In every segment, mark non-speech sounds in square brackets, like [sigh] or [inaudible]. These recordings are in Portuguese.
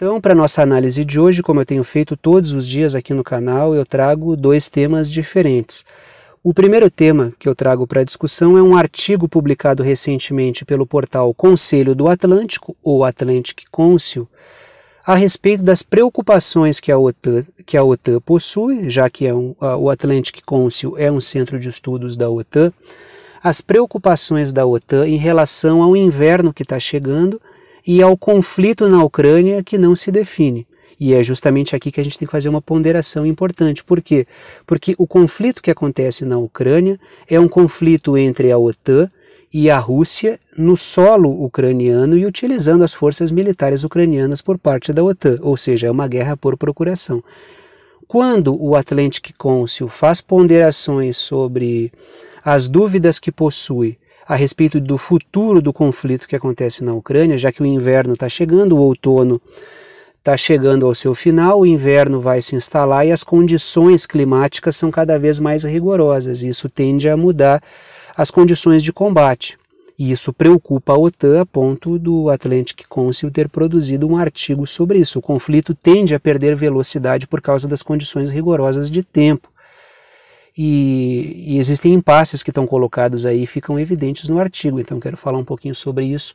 Então, para nossa análise de hoje, como eu tenho feito todos os dias aqui no canal, eu trago dois temas diferentes. O primeiro tema que eu trago para discussão é um artigo publicado recentemente pelo portal Conselho do Atlântico, ou Atlantic Council, a respeito das preocupações que a OTAN, que a OTAN possui, já que é um, a, o Atlantic Council é um centro de estudos da OTAN, as preocupações da OTAN em relação ao inverno que está chegando e ao conflito na Ucrânia que não se define. E é justamente aqui que a gente tem que fazer uma ponderação importante. Por quê? Porque o conflito que acontece na Ucrânia é um conflito entre a OTAN e a Rússia no solo ucraniano e utilizando as forças militares ucranianas por parte da OTAN, ou seja, é uma guerra por procuração. Quando o Atlantic Council faz ponderações sobre as dúvidas que possui a respeito do futuro do conflito que acontece na Ucrânia, já que o inverno está chegando, o outono está chegando ao seu final, o inverno vai se instalar e as condições climáticas são cada vez mais rigorosas. Isso tende a mudar as condições de combate. E isso preocupa a OTAN a ponto do Atlantic Council ter produzido um artigo sobre isso. O conflito tende a perder velocidade por causa das condições rigorosas de tempo. E, e existem impasses que estão colocados aí e ficam evidentes no artigo, então quero falar um pouquinho sobre isso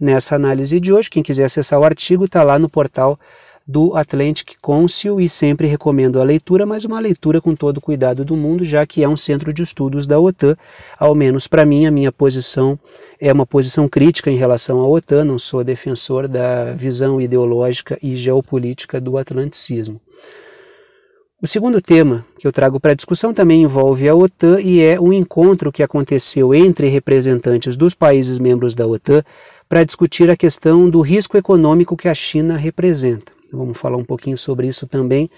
nessa análise de hoje. Quem quiser acessar o artigo está lá no portal do Atlantic Council e sempre recomendo a leitura, mas uma leitura com todo o cuidado do mundo, já que é um centro de estudos da OTAN. Ao menos para mim, a minha posição é uma posição crítica em relação à OTAN, não sou defensor da visão ideológica e geopolítica do atlanticismo. O segundo tema que eu trago para discussão também envolve a OTAN e é um encontro que aconteceu entre representantes dos países membros da OTAN para discutir a questão do risco econômico que a China representa. Vamos falar um pouquinho sobre isso também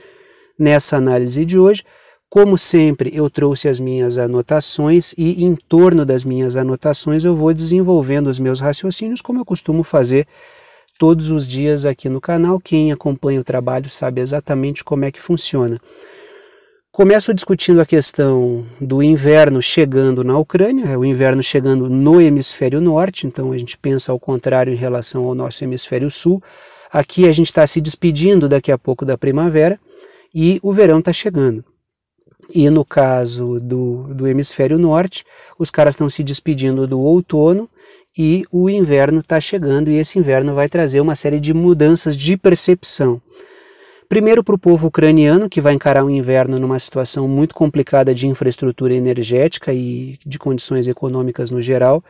nessa análise de hoje. Como sempre, eu trouxe as minhas anotações e, em torno das minhas anotações, eu vou desenvolvendo os meus raciocínios, como eu costumo fazer todos os dias aqui no canal. Quem acompanha o trabalho sabe exatamente como é que funciona. Começo discutindo a questão do inverno chegando na Ucrânia, é o inverno chegando no hemisfério norte, então a gente pensa ao contrário em relação ao nosso hemisfério sul. Aqui a gente está se despedindo daqui a pouco da primavera e o verão está chegando. E no caso do, do hemisfério norte, os caras estão se despedindo do outono e o inverno está chegando e esse inverno vai trazer uma série de mudanças de percepção. Primeiro, para o povo ucraniano, que vai encarar um inverno numa situação muito complicada de infraestrutura energética e de condições econômicas no geral,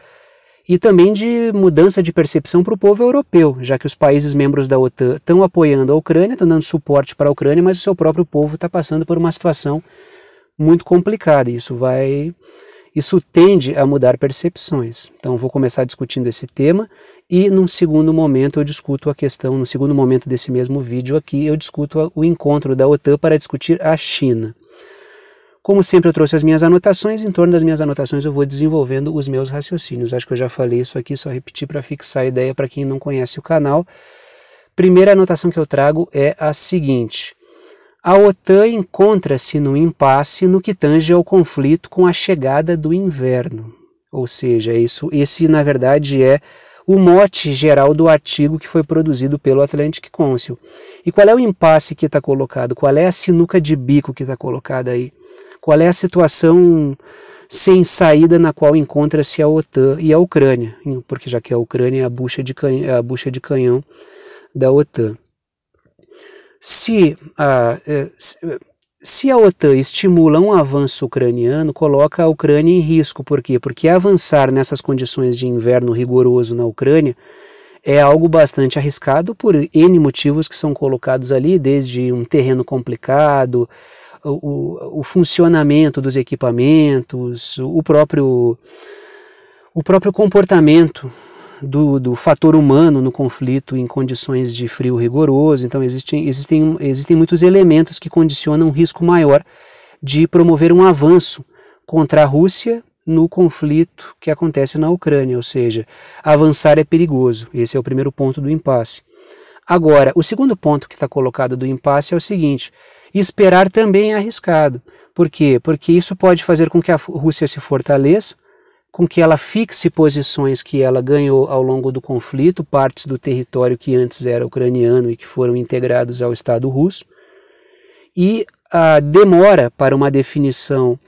e também de mudança de percepção para o povo europeu, já que os países membros da OTAN estão apoiando a Ucrânia, estão dando suporte para a Ucrânia, mas o seu próprio povo está passando por uma situação muito complicada. E isso vai isso tende a mudar percepções. Então, vou começar discutindo esse tema e, num segundo momento, eu discuto a questão, no segundo momento desse mesmo vídeo aqui, eu discuto o encontro da OTAN para discutir a China. Como sempre, eu trouxe as minhas anotações, em torno das minhas anotações eu vou desenvolvendo os meus raciocínios. Acho que eu já falei isso aqui, só repetir para fixar a ideia para quem não conhece o canal. Primeira anotação que eu trago é a seguinte: a OTAN encontra-se no impasse no que tange ao conflito com a chegada do inverno. Ou seja, isso, esse na verdade é o mote geral do artigo que foi produzido pelo Atlantic Council. E qual é o impasse que está colocado? Qual é a sinuca de bico que está colocada aí? Qual é a situação sem saída na qual encontra-se a OTAN e a Ucrânia? Porque já que a Ucrânia é a bucha de canhão, é a bucha de canhão da OTAN. Se, ah, se, se a OTAN estimula um avanço ucraniano, coloca a Ucrânia em risco. Por quê? Porque avançar nessas condições de inverno rigoroso na Ucrânia é algo bastante arriscado por N motivos que são colocados ali, desde um terreno complicado, o, o, o funcionamento dos equipamentos, o próprio, o próprio comportamento do, do fator humano no conflito em condições de frio rigoroso. Então, existem, existem, existem muitos elementos que condicionam um risco maior de promover um avanço contra a Rússia no conflito que acontece na Ucrânia, ou seja, avançar é perigoso. Esse é o primeiro ponto do impasse. Agora, o segundo ponto que está colocado do impasse é o seguinte: esperar também é arriscado. Por quê? Porque isso pode fazer com que a Rússia se fortaleça, com que ela fixe posições que ela ganhou ao longo do conflito, partes do território que antes era ucraniano e que foram integrados ao Estado russo, e a demora para uma definição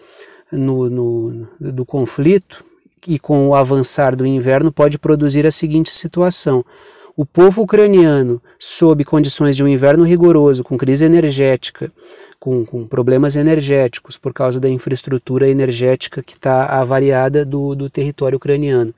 no, no, do conflito e com o avançar do inverno pode produzir a seguinte situação. O povo ucraniano, sob condições de um inverno rigoroso, com crise energética, com, com problemas energéticos por causa da infraestrutura energética que está avariada do, do território ucraniano.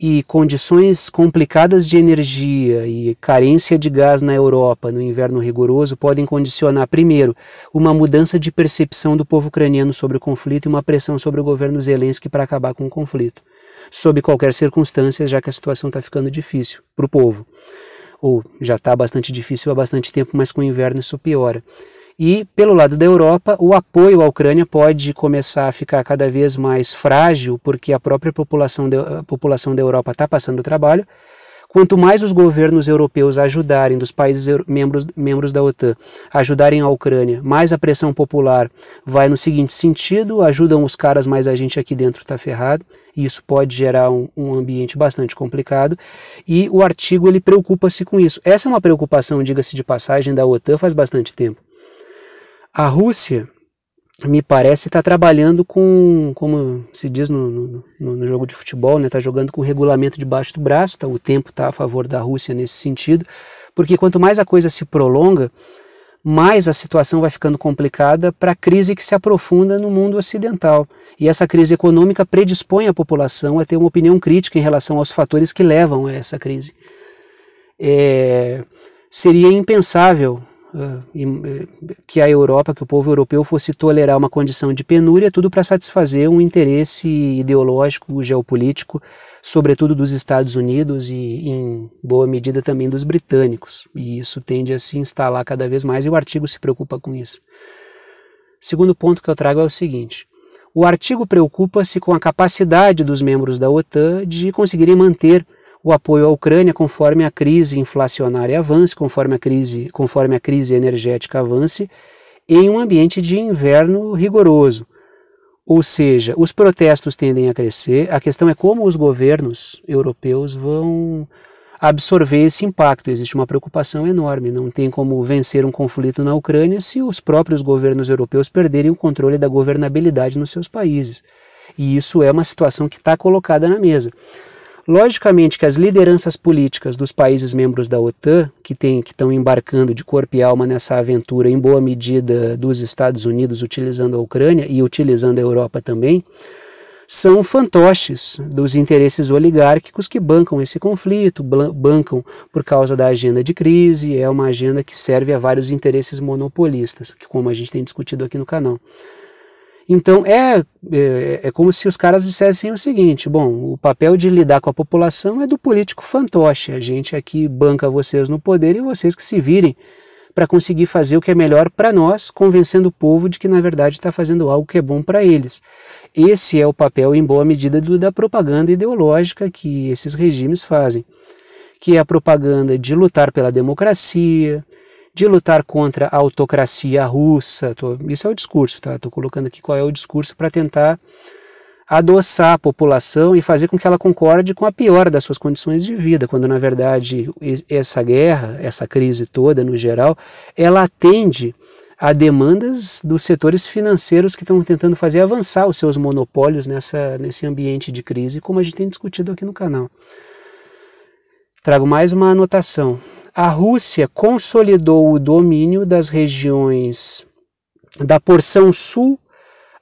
E condições complicadas de energia e carência de gás na Europa no inverno rigoroso podem condicionar, primeiro, uma mudança de percepção do povo ucraniano sobre o conflito e uma pressão sobre o governo Zelensky para acabar com o conflito, sob qualquer circunstância, já que a situação está ficando difícil para o povo ou já está bastante difícil há bastante tempo, mas com o inverno isso piora. E, pelo lado da Europa, o apoio à Ucrânia pode começar a ficar cada vez mais frágil, porque a própria população, de, a população da Europa está passando trabalho. Quanto mais os governos europeus ajudarem, dos países membros, membros da OTAN, ajudarem a Ucrânia, mais a pressão popular vai no seguinte sentido: ajudam os caras, mas a gente aqui dentro está ferrado. E Isso pode gerar um, um ambiente bastante complicado. E o artigo ele preocupa-se com isso. Essa é uma preocupação, diga-se de passagem, da OTAN faz bastante tempo a Rússia, me parece, está trabalhando com, como se diz no, no, no jogo de futebol, está né? Tá jogando com regulamento debaixo do braço, tá? o tempo está a favor da Rússia nesse sentido, porque quanto mais a coisa se prolonga, mais a situação vai ficando complicada para a crise que se aprofunda no mundo ocidental. E essa crise econômica predispõe a população a ter uma opinião crítica em relação aos fatores que levam a essa crise. É, seria impensável ah, eh, que a Europa, que o povo europeu fosse tolerar uma condição de penúria, tudo para satisfazer um interesse ideológico, geopolítico, sobretudo dos Estados Unidos e, em boa medida, também dos britânicos. E isso tende a se instalar cada vez mais e o artigo se preocupa com isso. Segundo ponto que eu trago é o seguinte: o artigo preocupa-se com a capacidade dos membros da OTAN de conseguirem manter o apoio à Ucrânia conforme a crise inflacionária avance, conforme a crise, conforme a crise energética avance, em um ambiente de inverno rigoroso. Ou seja, os protestos tendem a crescer, a questão é como os governos europeus vão absorver esse impacto. Existe uma preocupação enorme, não tem como vencer um conflito na Ucrânia se os próprios governos europeus perderem o controle da governabilidade nos seus países. E isso é uma situação que está colocada na mesa. Logicamente que as lideranças políticas dos países membros da OTAN, que, que estão embarcando de corpo e alma nessa aventura, em boa medida dos Estados Unidos utilizando a Ucrânia e utilizando a Europa também, são fantoches dos interesses oligárquicos que bancam esse conflito, bancam por causa da agenda de crise, é uma agenda que serve a vários interesses monopolistas, que como a gente tem discutido aqui no canal. Então é, é, é, como se os caras dissessem o seguinte: bom, o papel de lidar com a população é do político fantoche. A gente aqui é banca vocês no poder e vocês que se virem para conseguir fazer o que é melhor para nós, convencendo o povo de que na verdade está fazendo algo que é bom para eles. Esse é o papel, em boa medida, do, da propaganda ideológica que esses regimes fazem, que é a propaganda de lutar pela democracia, de lutar contra a autocracia russa. Tô, isso é o discurso, tá? Estou colocando aqui qual é o discurso para tentar adoçar a população e fazer com que ela concorde com a pior das suas condições de vida, quando na verdade essa guerra, essa crise toda no geral, ela atende a demandas dos setores financeiros que estão tentando fazer avançar os seus monopólios nessa, nesse ambiente de crise, como a gente tem discutido aqui no canal. Trago mais uma anotação a Rússia consolidou o domínio das regiões da porção sul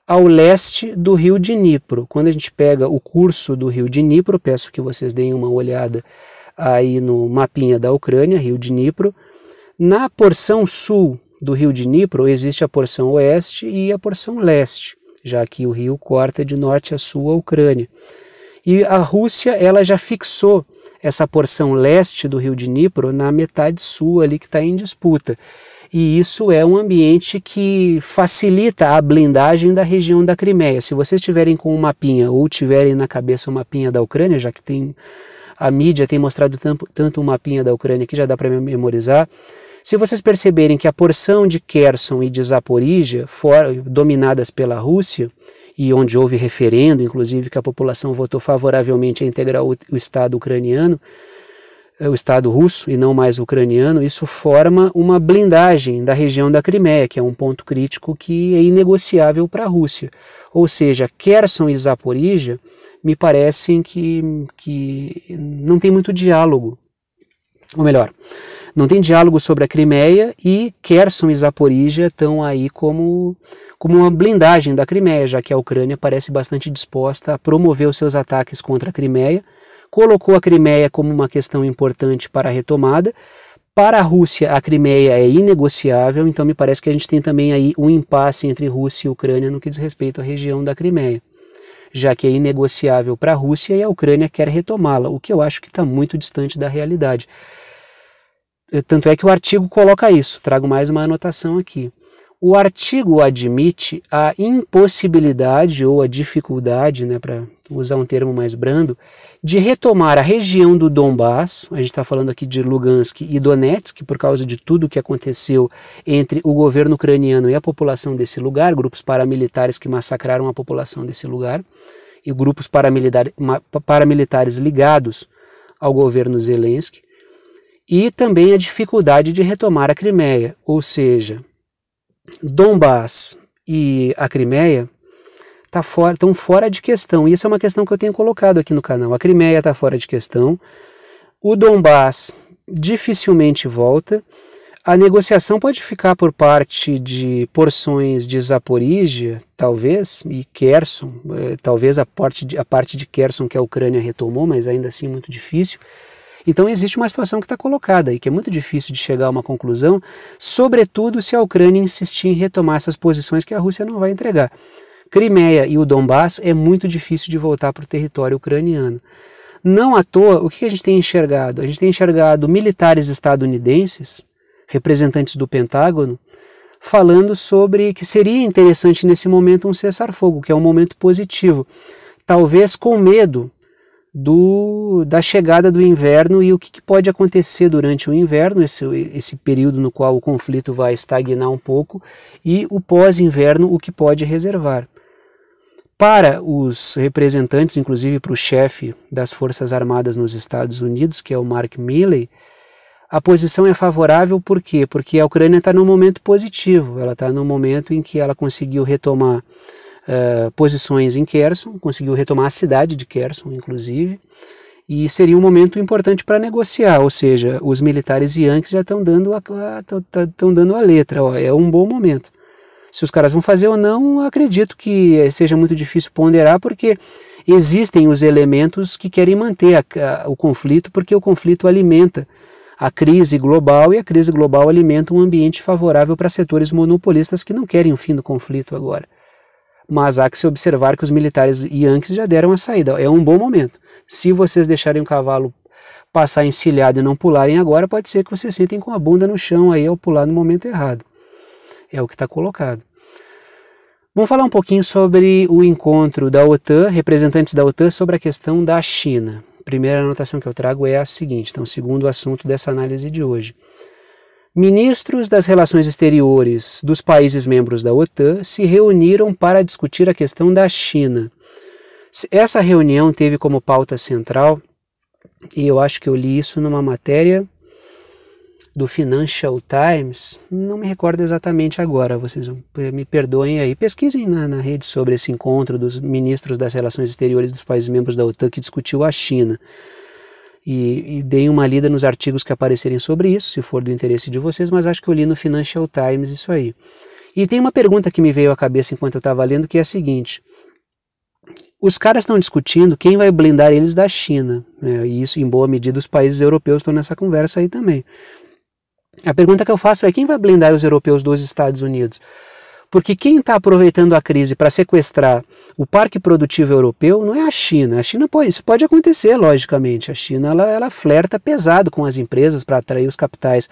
ao leste do rio Dnipro. Quando a gente pega o curso do rio Dnipro, peço que vocês deem uma olhada aí no mapinha da Ucrânia, rio Dnipro. Na porção sul do rio Dnipro existe a porção oeste e a porção leste, já que o rio corta de norte a sul a Ucrânia. E a Rússia ela já fixou essa porção leste do rio de Dnipro na metade sul ali que está em disputa. E isso é um ambiente que facilita a blindagem da região da Crimeia. Se vocês tiverem com um mapinha ou tiverem na cabeça um mapinha da Ucrânia, já que tem a mídia tem mostrado tanto, tanto um mapinha da Ucrânia que já dá para memorizar, se vocês perceberem que a porção de Kherson e de Zaporizhia, dominadas pela Rússia, e onde houve referendo, inclusive, que a população votou favoravelmente a integrar o, o Estado ucraniano, é, o Estado russo e não mais ucraniano, isso forma uma blindagem da região da Crimeia, que é um ponto crítico que é inegociável para a Rússia. Ou seja, Kherson e Zaporizhia me parecem que, que não tem muito diálogo. Ou melhor, não tem diálogo sobre a Crimeia e Kherson e Zaporizhia estão aí como como uma blindagem da Crimeia, já que a Ucrânia parece bastante disposta a promover os seus ataques contra a Crimeia, colocou a Crimeia como uma questão importante para a retomada. Para a Rússia, a Crimeia é inegociável, então me parece que a gente tem também aí um impasse entre Rússia e Ucrânia no que diz respeito à região da Crimeia, já que é inegociável para a Rússia e a Ucrânia quer retomá-la, o que eu acho que está muito distante da realidade. É, tanto é que o artigo coloca isso, trago mais uma anotação aqui. O artigo admite a impossibilidade ou a dificuldade, né, para usar um termo mais brando, de retomar a região do Donbass, a gente está falando aqui de Lugansk e Donetsk, por causa de tudo o que aconteceu entre o governo ucraniano e a população desse lugar, grupos paramilitares que massacraram a população desse lugar, e grupos paramilitar, paramilitares ligados ao governo Zelensky, e também a dificuldade de retomar a Crimeia, ou seja, Dombás e a Crimeia tá fora, estão fora de questão. Isso é uma questão que eu tenho colocado aqui no canal. A Crimeia está fora de questão. O Dombás dificilmente volta. A negociação pode ficar por parte de porções de Zaporígia, talvez, e Kherson, eh, talvez a parte, de, a parte de Kherson que a Ucrânia retomou, mas ainda assim muito difícil. Então existe uma situação que está colocada e que é muito difícil de chegar a uma conclusão, sobretudo se a Ucrânia insistir em retomar essas posições que a Rússia não vai entregar. Crimeia e o Donbass é muito difícil de voltar para o território ucraniano. Não à toa, o que a gente tem enxergado? A gente tem enxergado militares estadunidenses, representantes do Pentágono, falando sobre que seria interessante nesse momento um cessar-fogo, que é um momento positivo. Talvez com medo do, da chegada do inverno e o que, que, pode acontecer durante o inverno, esse, esse período no qual o conflito vai estagnar um pouco, e o pós-inverno, o que pode reservar. Para os representantes, inclusive para o chefe das Forças Armadas nos Estados Unidos, que é o Mark Milley, a posição é favorável por quê? Porque a Ucrânia está num momento positivo, ela está num momento em que ela conseguiu retomar uh, posições em Kherson, conseguiu retomar a cidade de Kherson, inclusive, e seria um momento importante para negociar, ou seja, os militares yankees já estão dando a, estão dando a letra, ó, é um bom momento. Se os caras vão fazer ou não, acredito que eh, seja muito difícil ponderar, porque existem os elementos que querem manter a, a, o conflito, porque o conflito alimenta a crise global e a crise global alimenta um ambiente favorável para setores monopolistas que não querem o fim do conflito agora. Mas há que se observar que os militares yankees já deram a saída. É um bom momento. Se vocês deixarem o cavalo passar encilhado e não pularem agora, pode ser que vocês sentem com a bunda no chão aí ao pular no momento errado. É o que está colocado. Vamos falar um pouquinho sobre o encontro da OTAN, representantes da OTAN, sobre a questão da China. A primeira anotação que eu trago é a seguinte, então, segundo o assunto dessa análise de hoje. Ministros das Relações Exteriores dos países membros da OTAN se reuniram para discutir a questão da China. Essa reunião teve como pauta central, e eu acho que eu li isso numa matéria do Financial Times, não me recordo exatamente agora, vocês eh, me perdoem aí. Pesquisem na, na rede sobre esse encontro dos ministros das Relações Exteriores dos países membros da OTAN que discutiu a China e, e deem uma lida nos artigos que aparecerem sobre isso, se for do interesse de vocês, mas acho que eu li no Financial Times isso aí. E tem uma pergunta que me veio à cabeça enquanto eu estava lendo, que é a seguinte. Os caras estão discutindo quem vai blindar eles da China. Né? E isso, em boa medida, os países europeus estão nessa conversa aí também. A pergunta que eu faço é quem vai blindar os europeus dos Estados Unidos? Porque quem está aproveitando a crise para sequestrar o parque produtivo europeu não é a China. A China, pô, isso pode acontecer, logicamente. A China ela, ela flerta pesado com as empresas para atrair os capitais.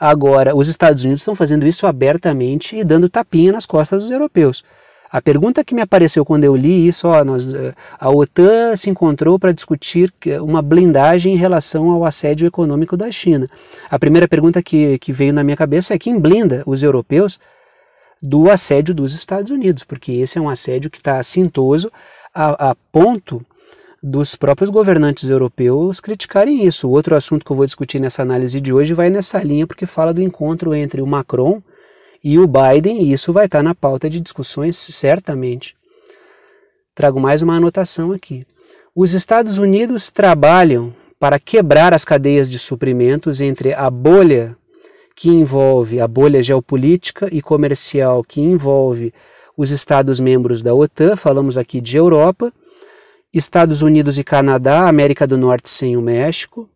Agora, os Estados Unidos estão fazendo isso abertamente e dando tapinha nas costas dos europeus. A pergunta que me apareceu quando eu li isso, ó, nós, eh, a OTAN se encontrou para discutir eh, uma blindagem em relação ao assédio econômico da China. A primeira pergunta que, que veio na minha cabeça é quem blinda os europeus do assédio dos Estados Unidos, porque esse é um assédio que está assintoso a, a ponto dos próprios governantes europeus criticarem isso. Outro assunto que eu vou discutir nessa análise de hoje vai nessa linha, porque fala do encontro entre o Macron e o Biden, e isso vai estar tá na pauta de discussões, certamente. Trago mais uma anotação aqui. Os Estados Unidos trabalham para quebrar as cadeias de suprimentos entre a bolha que envolve a bolha geopolítica e comercial que envolve os Estados-membros da OTAN, falamos aqui de Europa, Estados Unidos e Canadá, América do Norte sem o México,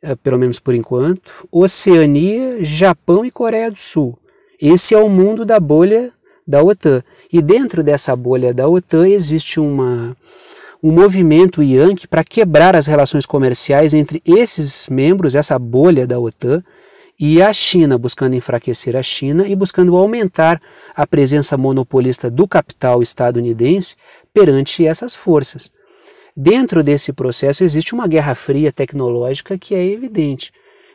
é, pelo menos por enquanto, Oceania, Japão e Coreia do Sul. Esse é o mundo da bolha da OTAN. E dentro dessa bolha da OTAN existe uma, um movimento Yankee para quebrar as relações comerciais entre esses membros, essa bolha da OTAN, e a China, buscando enfraquecer a China e buscando aumentar a presença monopolista do capital estadunidense perante essas forças. Dentro desse processo existe uma guerra fria tecnológica que é evidente,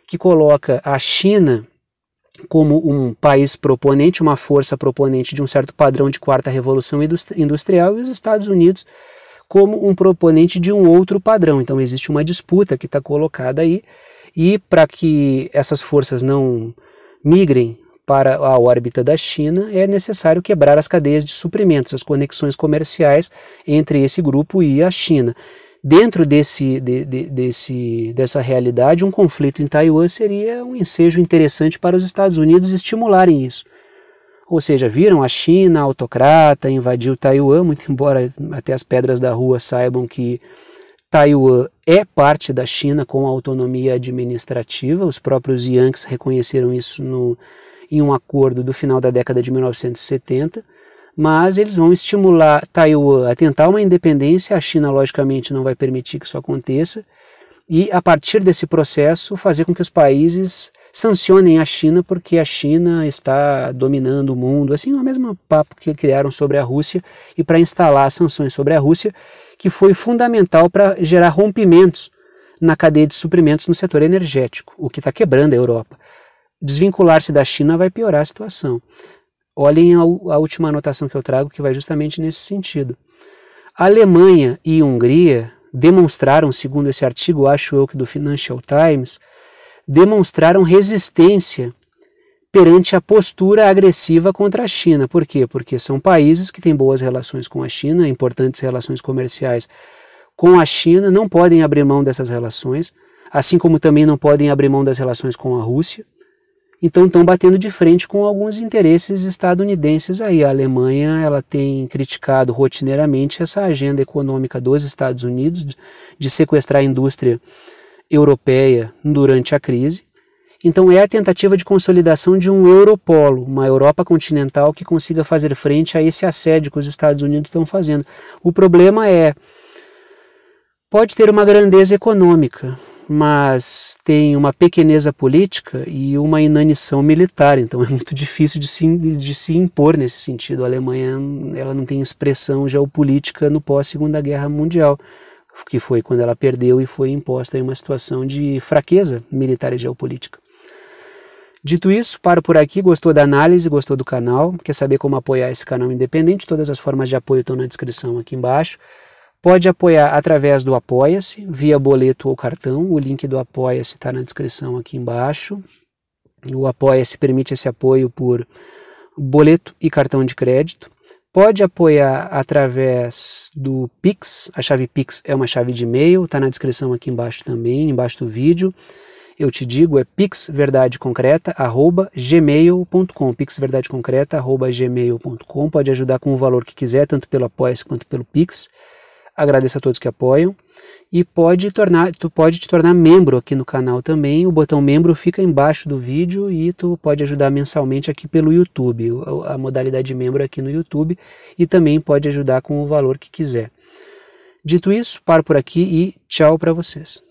que coloca a China como um país proponente, uma força proponente de um certo padrão de quarta revolução industrial e os Estados Unidos como um proponente de um outro padrão. Então existe uma disputa que está colocada aí e para que essas forças não migrem para a órbita da China, é necessário quebrar as cadeias de suprimentos, as conexões comerciais entre esse grupo e a China. Dentro desse, de, de, desse, dessa realidade, um conflito em Taiwan seria um ensejo interessante para os Estados Unidos estimularem isso. Ou seja, viram a China autocrata, invadiu Taiwan, muito embora até as pedras da rua saibam que Taiwan é parte da China com autonomia administrativa, os próprios Yankees reconheceram isso no, em um acordo do final da década de 1970, mas eles vão estimular Taiwan a tentar uma independência, a China logicamente não vai permitir que isso aconteça, e a partir desse processo fazer com que os países sancionem a China porque a China está dominando o mundo, assim, é o mesmo papo que criaram sobre a Rússia, e para instalar sanções sobre a Rússia, que foi fundamental para gerar rompimentos na cadeia de suprimentos no setor energético, o que está quebrando a Europa. Desvincular-se da China vai piorar a situação. Olhem a, a última anotação que eu trago, que vai justamente nesse sentido. A Alemanha e Hungria demonstraram, segundo esse artigo, acho eu que do Financial Times, demonstraram resistência perante a postura agressiva contra a China. Por quê? Porque são países que têm boas relações com a China, importantes relações comerciais com a China, não podem abrir mão dessas relações, assim como também não podem abrir mão das relações com a Rússia. Então estão batendo de frente com alguns interesses estadunidenses aí. A Alemanha ela tem criticado rotineiramente essa agenda econômica dos Estados Unidos de sequestrar a indústria europeia durante a crise. Então é a tentativa de consolidação de um europolo, uma Europa continental que consiga fazer frente a esse assédio que os Estados Unidos estão fazendo. O problema é pode ter uma grandeza econômica, mas tem uma pequeneza política e uma inanição militar, então [laughs] é muito difícil de se, de se impor nesse sentido. A Alemanha ela não tem expressão geopolítica no pós-Segunda Guerra Mundial, que foi quando ela perdeu e foi imposta em uma situação de fraqueza militar e geopolítica. Dito isso, paro por aqui. Gostou da análise? Gostou do canal? Quer saber como apoiar esse canal independente? Todas as formas de apoio estão na descrição aqui embaixo. Pode apoiar através do Apoia-se, via boleto ou cartão. O link do Apoia-se está na descrição aqui embaixo. O Apoia-se permite esse apoio por boleto e cartão de crédito. Pode apoiar através do Pix. A chave Pix é uma chave de e-mail, está na descrição aqui embaixo também, embaixo do vídeo eu te digo é pixverdadeconcreta@gmail.com, pixverdadeconcreta@gmail.com. Pode ajudar com o valor que quiser, tanto pelo Apoia-se quanto pelo Pix. Agradeço a todos que apoiam e pode tornar, tu pode te tornar membro aqui no canal também. O botão membro fica embaixo do vídeo e tu pode ajudar mensalmente aqui pelo YouTube, a modalidade membro aqui no YouTube e também pode ajudar com o valor que quiser. Dito isso, paro por aqui e tchau para vocês.